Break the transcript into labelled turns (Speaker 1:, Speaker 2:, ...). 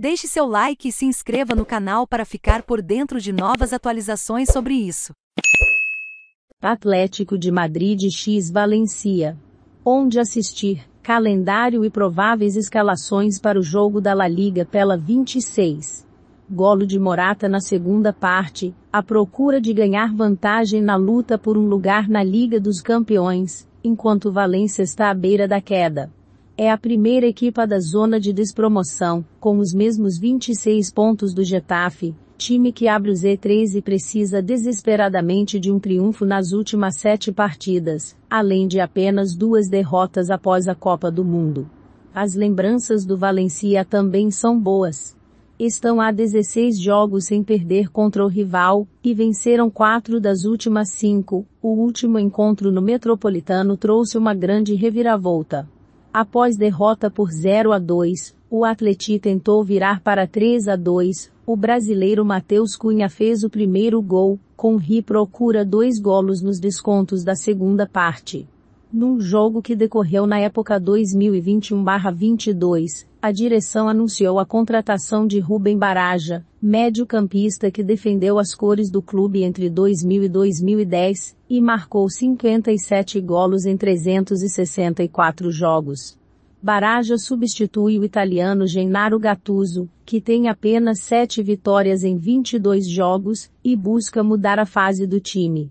Speaker 1: Deixe seu like e se inscreva no canal para ficar por dentro de novas atualizações sobre isso. Atlético de Madrid x Valencia. Onde assistir, calendário e prováveis escalações para o jogo da La Liga pela 26. Golo de Morata na segunda parte, a procura de ganhar vantagem na luta por um lugar na Liga dos Campeões, enquanto Valência está à beira da queda é a primeira equipa da zona de despromoção, com os mesmos 26 pontos do Getafe, time que abre o Z3 e precisa desesperadamente de um triunfo nas últimas sete partidas, além de apenas duas derrotas após a Copa do Mundo. As lembranças do Valencia também são boas. Estão há 16 jogos sem perder contra o rival, e venceram quatro das últimas cinco. O último encontro no Metropolitano trouxe uma grande reviravolta. Após derrota por 0 a 2, o Atleti tentou virar para 3 a 2. O brasileiro Matheus Cunha fez o primeiro gol, com Ri procura dois golos nos descontos da segunda parte. Num jogo que decorreu na época 2021-22, a direção anunciou a contratação de Rubem Baraja, médio-campista que defendeu as cores do clube entre 2000 e 2010 e marcou 57 golos em 364 jogos. Baraja substitui o italiano Gennaro Gattuso, que tem apenas 7 vitórias em 22 jogos e busca mudar a fase do time.